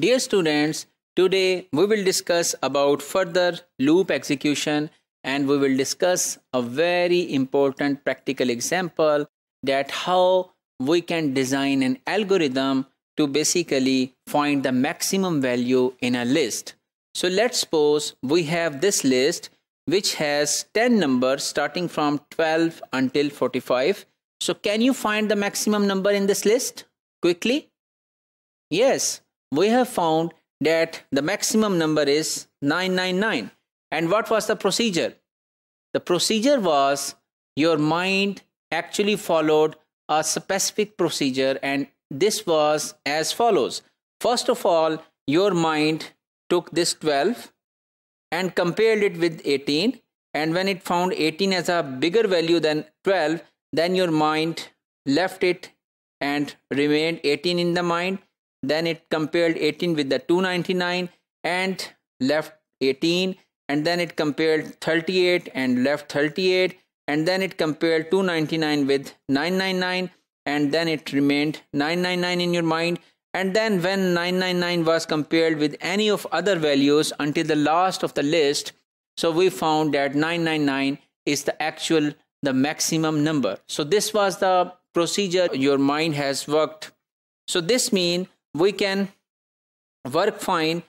Dear students, today we will discuss about further loop execution and we will discuss a very important practical example that how we can design an algorithm to basically find the maximum value in a list. So let's suppose we have this list which has 10 numbers starting from 12 until 45. So can you find the maximum number in this list quickly? Yes, we have found that the maximum number is 999. And what was the procedure? The procedure was your mind actually followed a specific procedure and this was as follows. First of all, your mind took this 12 and compared it with 18 and when it found 18 as a bigger value than 12 then your mind left it and remained 18 in the mind then it compared 18 with the 299 and left 18 and then it compared 38 and left 38 and then it compared 299 with 999 and then it remained 999 in your mind and then when 999 was compared with any of other values until the last of the list so we found that 999 is the actual the maximum number so this was the procedure your mind has worked so this means we can work fine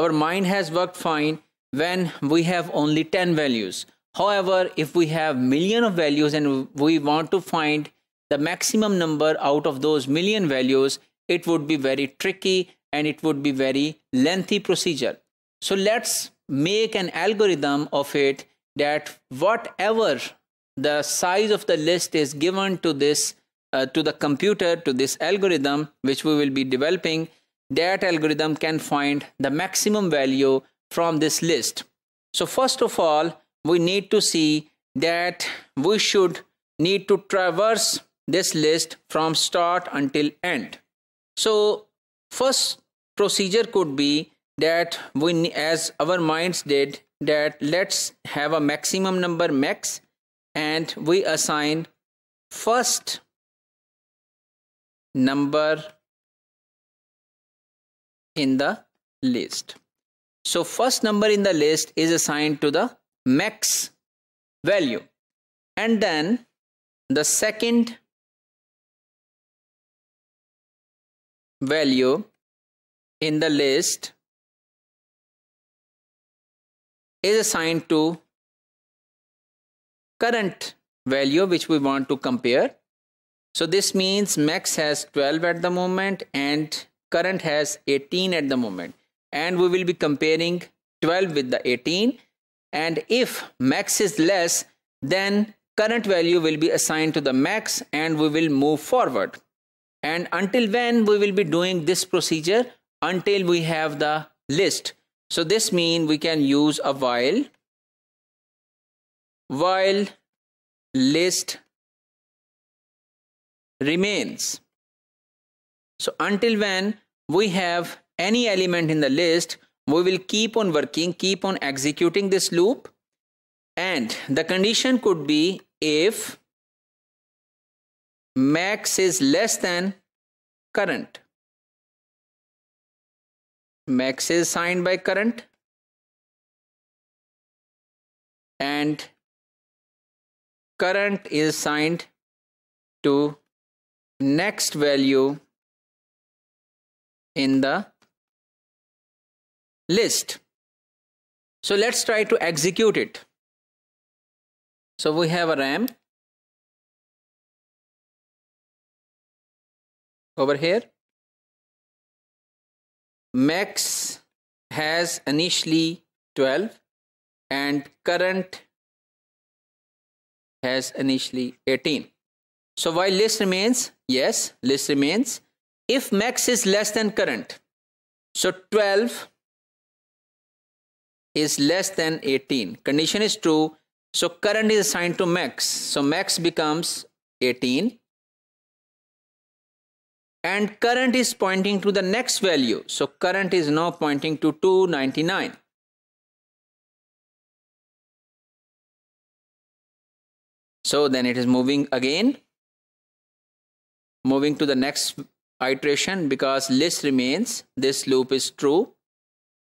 our mind has worked fine when we have only 10 values however if we have million of values and we want to find the maximum number out of those million values it would be very tricky and it would be very lengthy procedure so let's make an algorithm of it that whatever the size of the list is given to this uh, to the computer, to this algorithm, which we will be developing, that algorithm can find the maximum value from this list. So first of all, we need to see that we should need to traverse this list from start until end. So first procedure could be that we as our minds did that let's have a maximum number max and we assign first number in the list. So first number in the list is assigned to the max value and then the second value in the list is assigned to current value which we want to compare so this means max has 12 at the moment and current has 18 at the moment. And we will be comparing 12 with the 18. And if max is less, then current value will be assigned to the max and we will move forward. And until when we will be doing this procedure until we have the list. So this means we can use a while while list remains. So until when we have any element in the list, we will keep on working, keep on executing this loop. And the condition could be if max is less than current. Max is signed by current. And current is signed to next value in the list. So let's try to execute it. So we have a RAM over here. Max has initially 12 and current has initially 18. So while list remains, yes, list remains. If max is less than current, so 12 is less than 18. Condition is true. So current is assigned to max. So max becomes 18. And current is pointing to the next value. So current is now pointing to 299. So then it is moving again moving to the next iteration because list remains this loop is true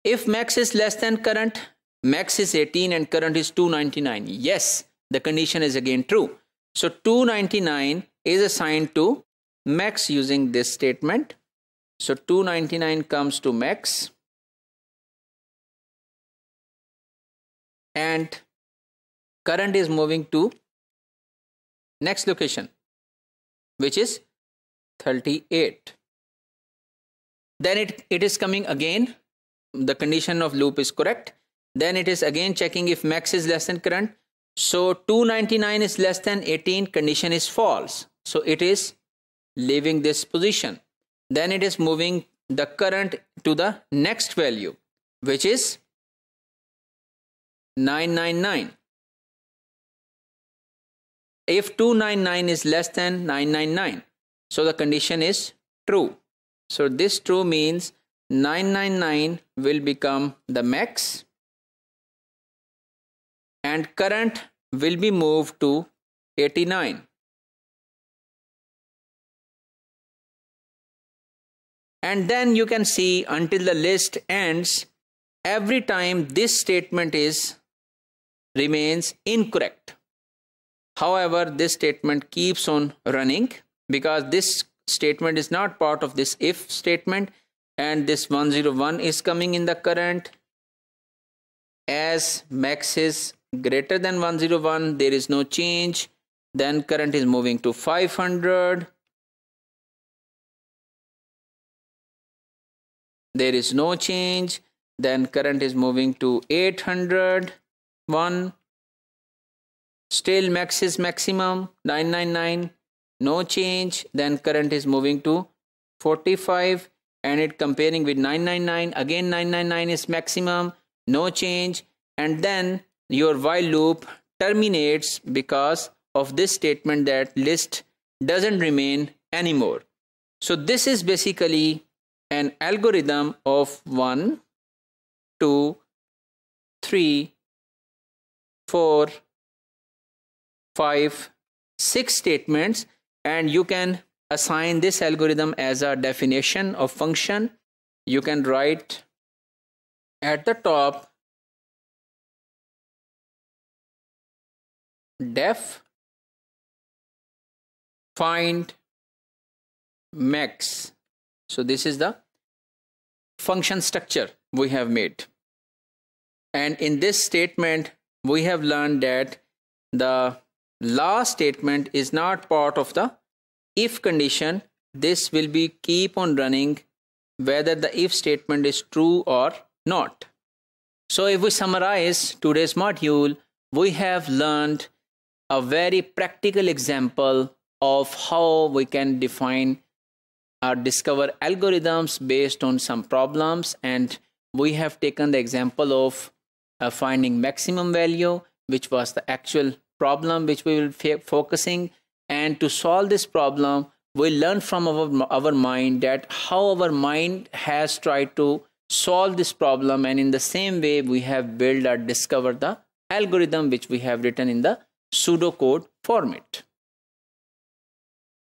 if max is less than current max is 18 and current is 299 yes the condition is again true so 299 is assigned to max using this statement so 299 comes to max and current is moving to next location which is 38. Then it, it is coming again. The condition of loop is correct. Then it is again checking if max is less than current. So 299 is less than 18, condition is false. So it is leaving this position. Then it is moving the current to the next value, which is 999. If 299 is less than 999, so the condition is true. So this true means 999 will become the max and current will be moved to 89. And then you can see until the list ends, every time this statement is remains incorrect. However, this statement keeps on running because this statement is not part of this if statement and this 101 is coming in the current as max is greater than 101 there is no change then current is moving to 500 there is no change then current is moving to 801 still max is maximum 999 no change then current is moving to 45 and it comparing with 999 again 999 is maximum no change and then your while loop terminates because of this statement that list doesn't remain anymore so this is basically an algorithm of 1 2 3 4 5 6 statements and you can assign this algorithm as a definition of function you can write at the top def find max so this is the function structure we have made and in this statement we have learned that the last statement is not part of the if condition this will be keep on running whether the if statement is true or not so if we summarize today's module we have learned a very practical example of how we can define or discover algorithms based on some problems and we have taken the example of uh, finding maximum value which was the actual problem which we will be focusing and to solve this problem we learn from our, our mind that how our mind has tried to solve this problem and in the same way we have built or discovered the algorithm which we have written in the pseudocode format.